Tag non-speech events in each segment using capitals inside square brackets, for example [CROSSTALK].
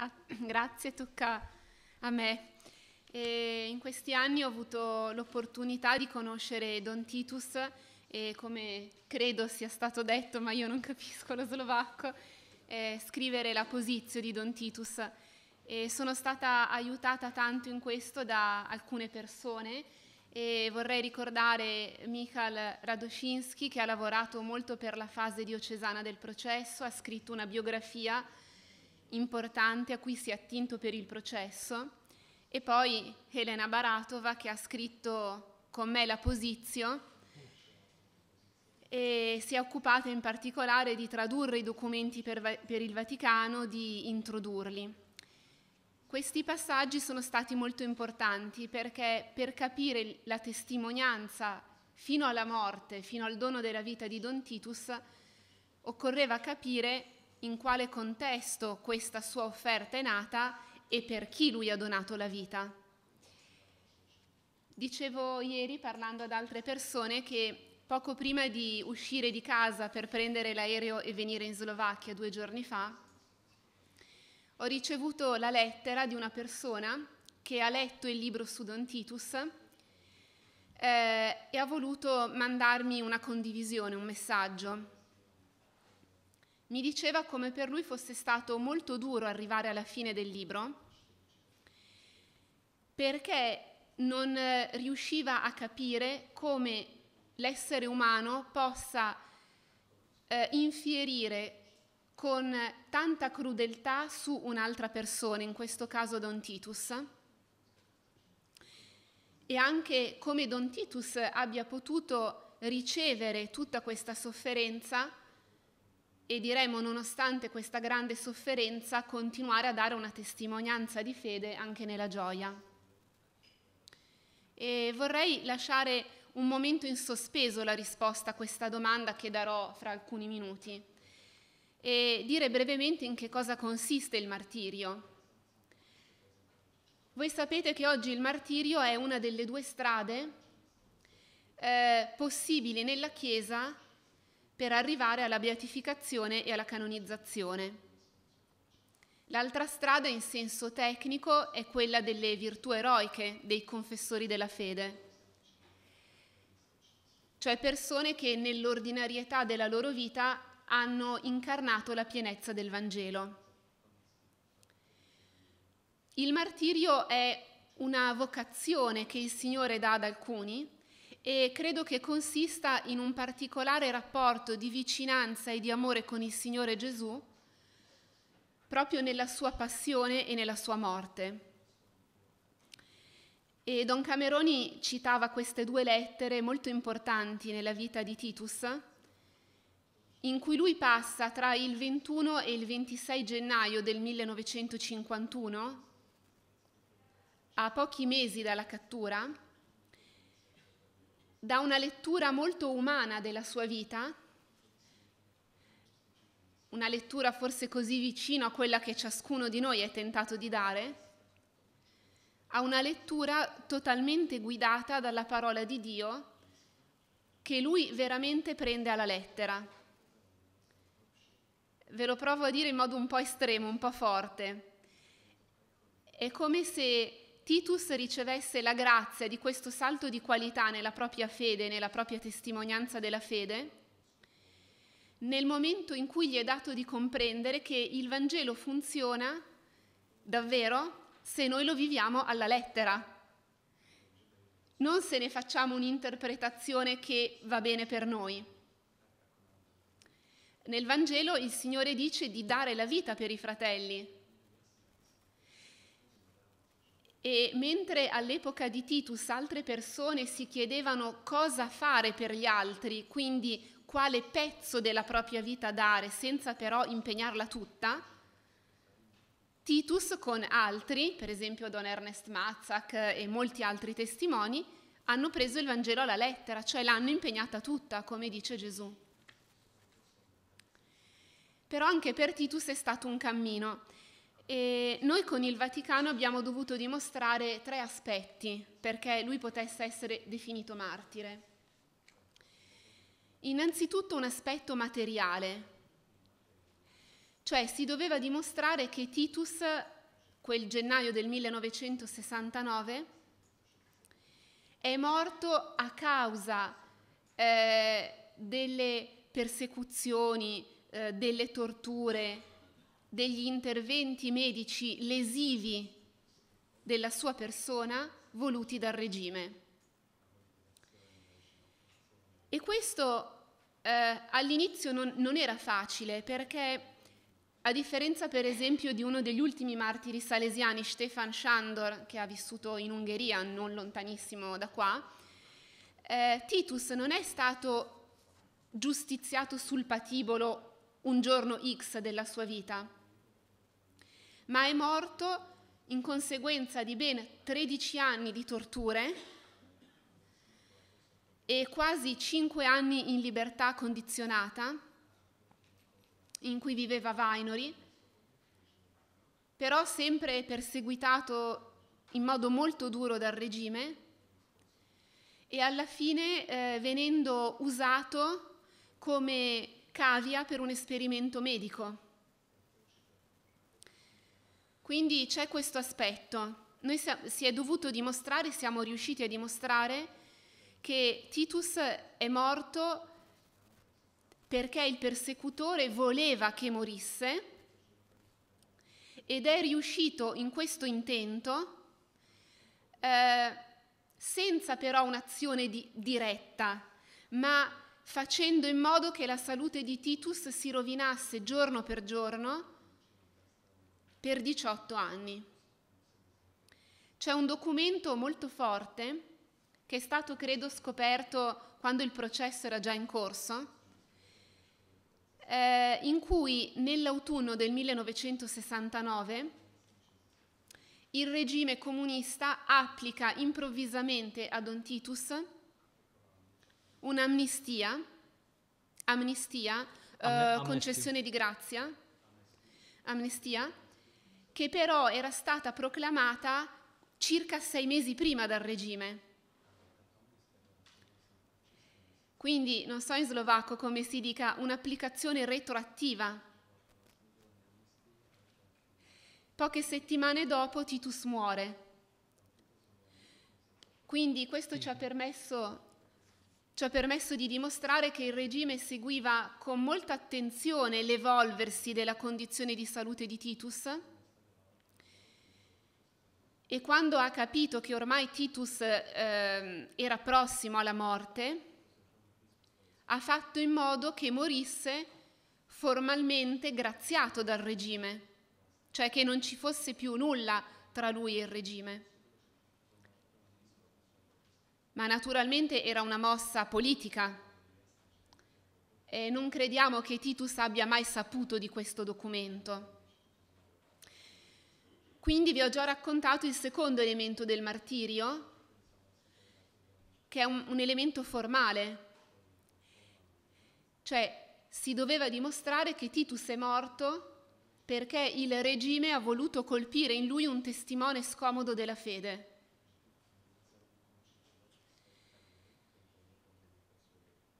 gra- grazie, tocca a me. E in questi anni ho avuto l'opportunità di conoscere Don Titus e come credo sia stato detto, ma io non capisco lo slovacco, eh, scrivere la posizione di Don Titus. E sono stata aiutata tanto in questo da alcune persone e vorrei ricordare Michal Radoshinsky che ha lavorato molto per la fase diocesana del processo, ha scritto una biografia importante a cui si è attinto per il processo, e poi Elena Baratova che ha scritto con me la posizio e si è occupata in particolare di tradurre i documenti per, per il Vaticano, di introdurli. Questi passaggi sono stati molto importanti perché per capire la testimonianza fino alla morte, fino al dono della vita di Don Titus, occorreva capire in quale contesto questa sua offerta è nata e per chi lui ha donato la vita. Dicevo ieri parlando ad altre persone che poco prima di uscire di casa per prendere l'aereo e venire in Slovacchia due giorni fa, ho ricevuto la lettera di una persona che ha letto il libro su Sudontitus eh, e ha voluto mandarmi una condivisione, un messaggio mi diceva come per lui fosse stato molto duro arrivare alla fine del libro perché non eh, riusciva a capire come l'essere umano possa eh, infierire con tanta crudeltà su un'altra persona, in questo caso Don Titus, e anche come Don Titus abbia potuto ricevere tutta questa sofferenza e diremo nonostante questa grande sofferenza continuare a dare una testimonianza di fede anche nella gioia. E vorrei lasciare un momento in sospeso la risposta a questa domanda che darò fra alcuni minuti e dire brevemente in che cosa consiste il martirio. Voi sapete che oggi il martirio è una delle due strade eh, possibili nella Chiesa per arrivare alla beatificazione e alla canonizzazione. L'altra strada in senso tecnico è quella delle virtù eroiche dei confessori della fede, cioè persone che nell'ordinarietà della loro vita hanno incarnato la pienezza del Vangelo. Il martirio è una vocazione che il Signore dà ad alcuni e credo che consista in un particolare rapporto di vicinanza e di amore con il Signore Gesù proprio nella sua passione e nella sua morte. E Don Cameroni citava queste due lettere molto importanti nella vita di Titus, in cui lui passa tra il 21 e il 26 gennaio del 1951, a pochi mesi dalla cattura, da una lettura molto umana della sua vita, una lettura forse così vicina a quella che ciascuno di noi è tentato di dare, a una lettura totalmente guidata dalla parola di Dio che lui veramente prende alla lettera. Ve lo provo a dire in modo un po' estremo, un po' forte. È come se Titus ricevesse la grazia di questo salto di qualità nella propria fede, nella propria testimonianza della fede, nel momento in cui gli è dato di comprendere che il Vangelo funziona davvero se noi lo viviamo alla lettera. Non se ne facciamo un'interpretazione che va bene per noi. Nel Vangelo il Signore dice di dare la vita per i fratelli, e mentre all'epoca di Titus altre persone si chiedevano cosa fare per gli altri, quindi quale pezzo della propria vita dare senza però impegnarla tutta, Titus con altri, per esempio Don Ernest Mazzac e molti altri testimoni, hanno preso il Vangelo alla lettera, cioè l'hanno impegnata tutta, come dice Gesù. Però anche per Titus è stato un cammino e noi con il Vaticano abbiamo dovuto dimostrare tre aspetti perché lui potesse essere definito martire. Innanzitutto un aspetto materiale, cioè si doveva dimostrare che Titus, quel gennaio del 1969, è morto a causa eh, delle persecuzioni, eh, delle torture, degli interventi medici lesivi della sua persona voluti dal regime. E questo eh, all'inizio non, non era facile perché, a differenza per esempio di uno degli ultimi martiri salesiani, Stefan Sándor, che ha vissuto in Ungheria, non lontanissimo da qua, eh, Titus non è stato giustiziato sul patibolo un giorno X della sua vita, ma è morto in conseguenza di ben 13 anni di torture e quasi 5 anni in libertà condizionata in cui viveva Vainori, però sempre perseguitato in modo molto duro dal regime e alla fine eh, venendo usato come cavia per un esperimento medico. Quindi c'è questo aspetto. Noi si è dovuto dimostrare, siamo riusciti a dimostrare che Titus è morto perché il persecutore voleva che morisse ed è riuscito in questo intento eh, senza però un'azione di, diretta, ma facendo in modo che la salute di Titus si rovinasse giorno per giorno per 18 anni. C'è un documento molto forte che è stato, credo, scoperto quando il processo era già in corso, eh, in cui nell'autunno del 1969 il regime comunista applica improvvisamente ad Don Titus un'amnistia, amnistia, amnistia eh, concessione di grazia, amnistia, che però era stata proclamata circa sei mesi prima dal regime. Quindi non so in slovacco come si dica un'applicazione retroattiva. Poche settimane dopo Titus muore. Quindi questo ci ha permesso ci ha permesso di dimostrare che il regime seguiva con molta attenzione l'evolversi della condizione di salute di Titus e quando ha capito che ormai Titus eh, era prossimo alla morte, ha fatto in modo che morisse formalmente graziato dal regime, cioè che non ci fosse più nulla tra lui e il regime. Ma naturalmente era una mossa politica. E non crediamo che Titus abbia mai saputo di questo documento. Quindi vi ho già raccontato il secondo elemento del martirio, che è un, un elemento formale, cioè si doveva dimostrare che Titus è morto perché il regime ha voluto colpire in lui un testimone scomodo della fede.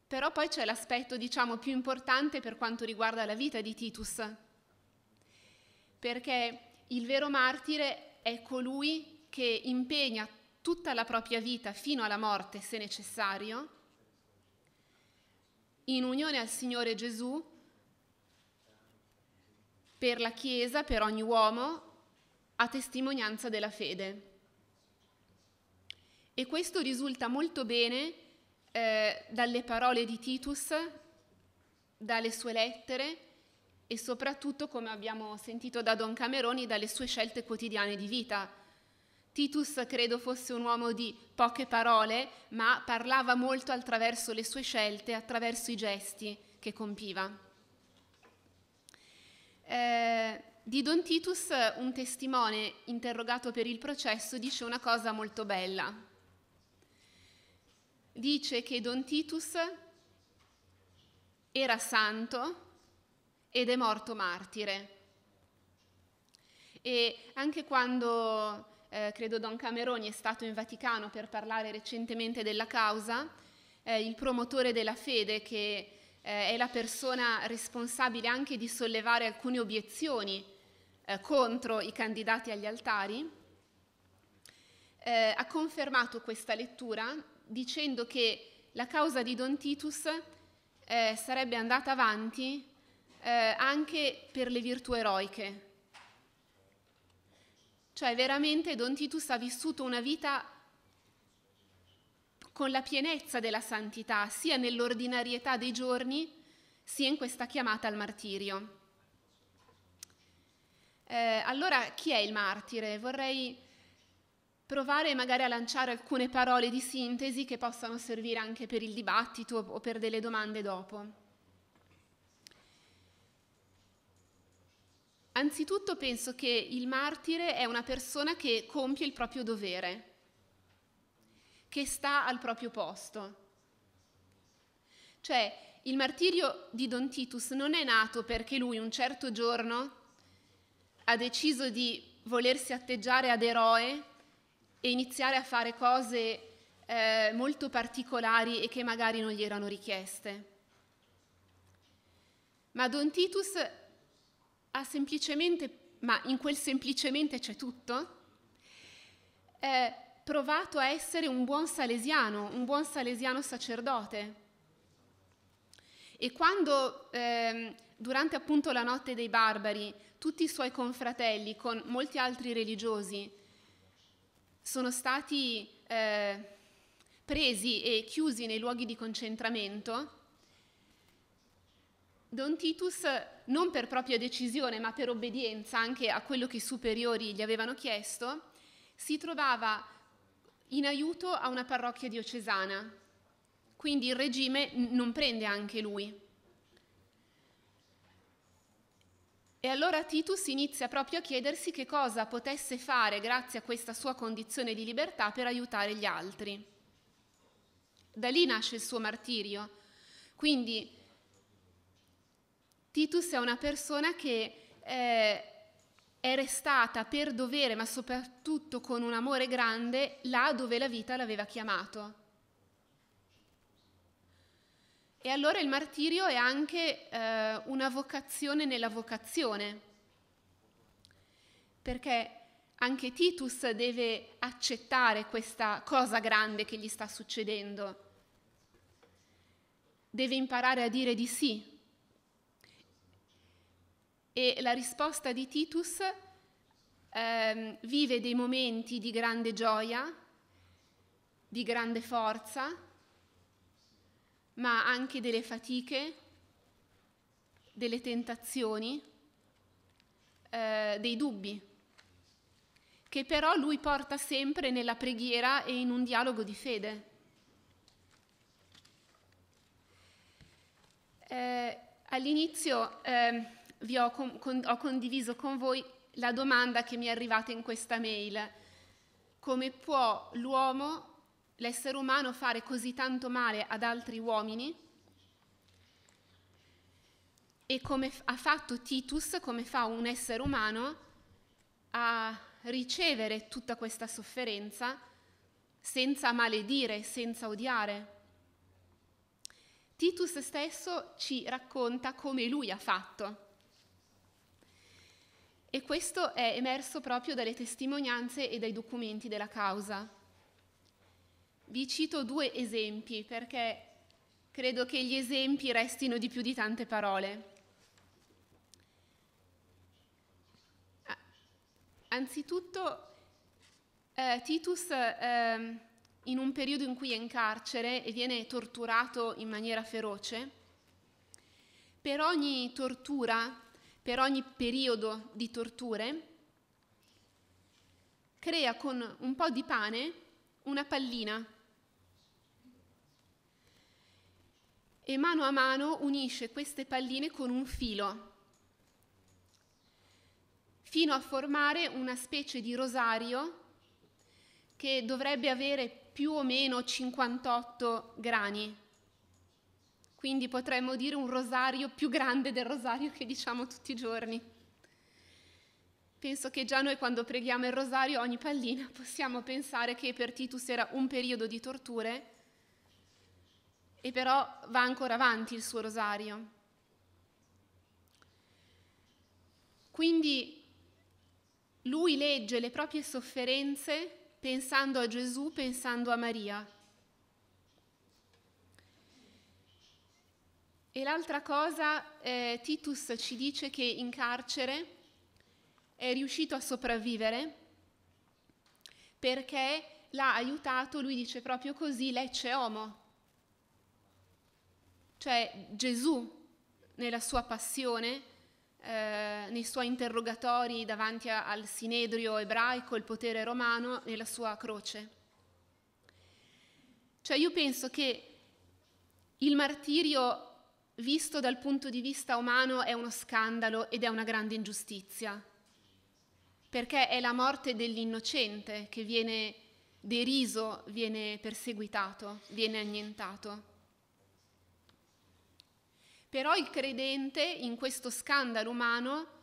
Però poi c'è l'aspetto, diciamo, più importante per quanto riguarda la vita di Titus, perché il vero martire è colui che impegna tutta la propria vita fino alla morte, se necessario, in unione al Signore Gesù, per la Chiesa, per ogni uomo, a testimonianza della fede. E questo risulta molto bene eh, dalle parole di Titus, dalle sue lettere, e soprattutto, come abbiamo sentito da Don Cameroni, dalle sue scelte quotidiane di vita. Titus credo fosse un uomo di poche parole, ma parlava molto attraverso le sue scelte, attraverso i gesti che compiva. Eh, di Don Titus un testimone interrogato per il processo dice una cosa molto bella. Dice che Don Titus era santo ed è morto martire. E anche quando eh, credo Don Cameroni è stato in Vaticano per parlare recentemente della causa, eh, il promotore della fede, che eh, è la persona responsabile anche di sollevare alcune obiezioni eh, contro i candidati agli altari, eh, ha confermato questa lettura dicendo che la causa di Don Titus eh, sarebbe andata avanti eh, anche per le virtù eroiche. Cioè veramente Don Titus ha vissuto una vita con la pienezza della santità, sia nell'ordinarietà dei giorni, sia in questa chiamata al martirio. Eh, allora chi è il martire? Vorrei provare magari a lanciare alcune parole di sintesi che possano servire anche per il dibattito o per delle domande dopo. Anzitutto penso che il martire è una persona che compie il proprio dovere, che sta al proprio posto. Cioè, il martirio di Don Titus non è nato perché lui un certo giorno ha deciso di volersi atteggiare ad eroe e iniziare a fare cose eh, molto particolari e che magari non gli erano richieste. Ma Don Titus ha semplicemente, ma in quel semplicemente c'è tutto, eh, provato a essere un buon salesiano, un buon salesiano sacerdote. E quando eh, durante appunto la notte dei barbari tutti i suoi confratelli con molti altri religiosi sono stati eh, presi e chiusi nei luoghi di concentramento, Don Titus non per propria decisione ma per obbedienza anche a quello che i superiori gli avevano chiesto, si trovava in aiuto a una parrocchia diocesana. Quindi il regime non prende anche lui. E allora Titus inizia proprio a chiedersi che cosa potesse fare grazie a questa sua condizione di libertà per aiutare gli altri. Da lì nasce il suo martirio. Quindi Titus è una persona che eh, è restata per dovere, ma soprattutto con un amore grande, là dove la vita l'aveva chiamato. E allora il martirio è anche eh, una vocazione nella vocazione, perché anche Titus deve accettare questa cosa grande che gli sta succedendo, deve imparare a dire di sì e la risposta di Titus eh, vive dei momenti di grande gioia, di grande forza, ma anche delle fatiche, delle tentazioni, eh, dei dubbi, che però lui porta sempre nella preghiera e in un dialogo di fede. Eh, all'inizio eh, vi ho, con, con, ho condiviso con voi la domanda che mi è arrivata in questa mail. Come può l'uomo, l'essere umano, fare così tanto male ad altri uomini? E come ha fatto Titus, come fa un essere umano a ricevere tutta questa sofferenza senza maledire, senza odiare? Titus stesso ci racconta come lui ha fatto e questo è emerso proprio dalle testimonianze e dai documenti della causa. Vi cito due esempi perché credo che gli esempi restino di più di tante parole. Ah, anzitutto, eh, Titus, eh, in un periodo in cui è in carcere e viene torturato in maniera feroce, per ogni tortura per ogni periodo di torture, crea con un po' di pane una pallina e mano a mano unisce queste palline con un filo fino a formare una specie di rosario che dovrebbe avere più o meno 58 grani quindi potremmo dire un rosario più grande del rosario che diciamo tutti i giorni. Penso che già noi quando preghiamo il rosario ogni pallina [LAUGHS] possiamo pensare che per Titus era un periodo di torture e però va ancora avanti il suo rosario. Quindi lui legge le proprie sofferenze pensando a Gesù, pensando a Maria E l'altra cosa, eh, Titus ci dice che in carcere è riuscito a sopravvivere perché l'ha aiutato, lui dice proprio così, lecce homo. Cioè Gesù nella sua passione, eh, nei suoi interrogatori davanti a, al sinedrio ebraico, il potere romano, nella sua croce. Cioè io penso che il martirio visto dal punto di vista umano è uno scandalo ed è una grande ingiustizia, perché è la morte dell'innocente che viene deriso, viene perseguitato, viene annientato. Però il credente in questo scandalo umano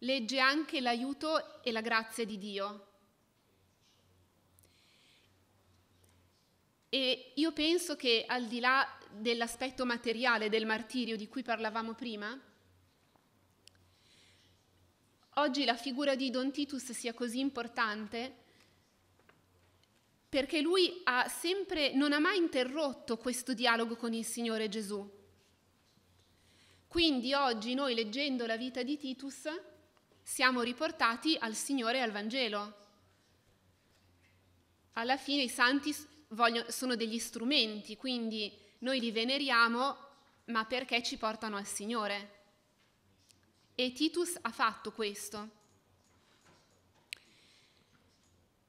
legge anche l'aiuto e la grazia di Dio. E io penso che al di là dell'aspetto materiale del martirio di cui parlavamo prima? Oggi la figura di Don Titus sia così importante perché lui ha sempre, non ha mai interrotto questo dialogo con il Signore Gesù. Quindi oggi noi leggendo la vita di Titus siamo riportati al Signore e al Vangelo. Alla fine i santi voglio, sono degli strumenti, quindi noi li veneriamo, ma perché ci portano al Signore. E Titus ha fatto questo.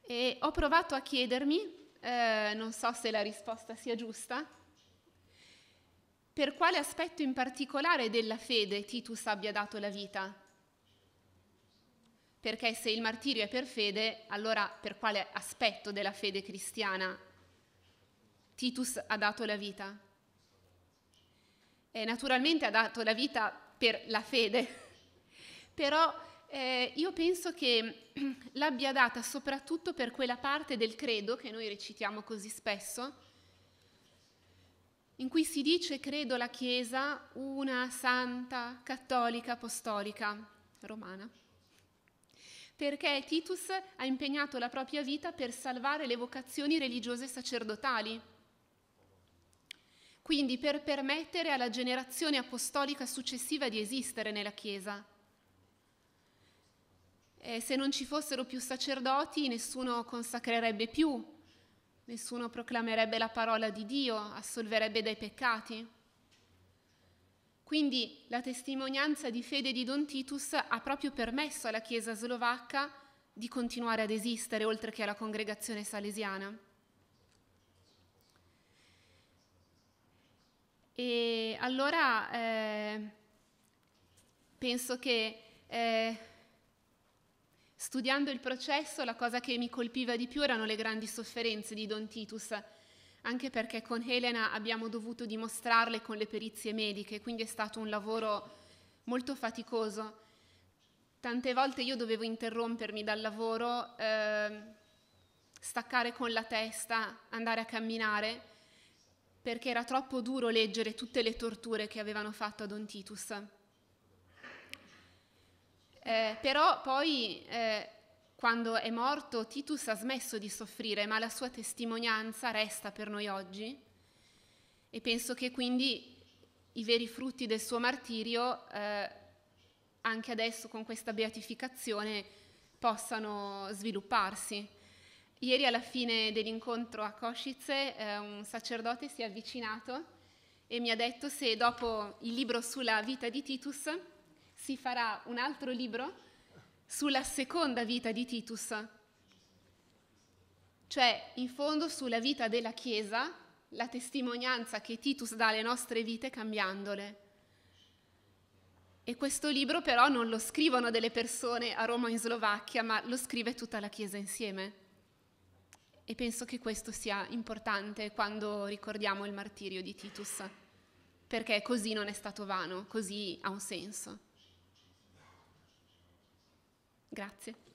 E ho provato a chiedermi, eh, non so se la risposta sia giusta, per quale aspetto in particolare della fede Titus abbia dato la vita. Perché se il martirio è per fede, allora per quale aspetto della fede cristiana Titus ha dato la vita. E eh, naturalmente ha dato la vita per la fede, [LAUGHS] però eh, io penso che [CLEARS THROAT] l'abbia data soprattutto per quella parte del credo che noi recitiamo così spesso, in cui si dice credo la Chiesa una santa, cattolica, apostolica, romana. Perché Titus ha impegnato la propria vita per salvare le vocazioni religiose sacerdotali quindi per permettere alla generazione apostolica successiva di esistere nella Chiesa. E se non ci fossero più sacerdoti, nessuno consacrerebbe più, nessuno proclamerebbe la parola di Dio, assolverebbe dai peccati. Quindi la testimonianza di fede di Don Titus ha proprio permesso alla Chiesa slovacca di continuare ad esistere oltre che alla congregazione salesiana. E allora eh, penso che eh, studiando il processo la cosa che mi colpiva di più erano le grandi sofferenze di Don Titus, anche perché con Elena abbiamo dovuto dimostrarle con le perizie mediche, quindi è stato un lavoro molto faticoso. Tante volte io dovevo interrompermi dal lavoro, eh, staccare con la testa, andare a camminare perché era troppo duro leggere tutte le torture che avevano fatto a Don Titus. Eh, però poi, eh, quando è morto, Titus ha smesso di soffrire, ma la sua testimonianza resta per noi oggi e penso che quindi i veri frutti del suo martirio, eh, anche adesso con questa beatificazione, possano svilupparsi. Ieri alla fine dell'incontro a Kosice eh, un sacerdote si è avvicinato e mi ha detto se dopo il libro sulla vita di Titus si farà un altro libro sulla seconda vita di Titus, cioè in fondo sulla vita della Chiesa, la testimonianza che Titus dà alle nostre vite cambiandole. E questo libro però non lo scrivono delle persone a Roma o in Slovacchia, ma lo scrive tutta la Chiesa insieme. E penso che questo sia importante quando ricordiamo il martirio di Titus, perché così non è stato vano, così ha un senso. Grazie.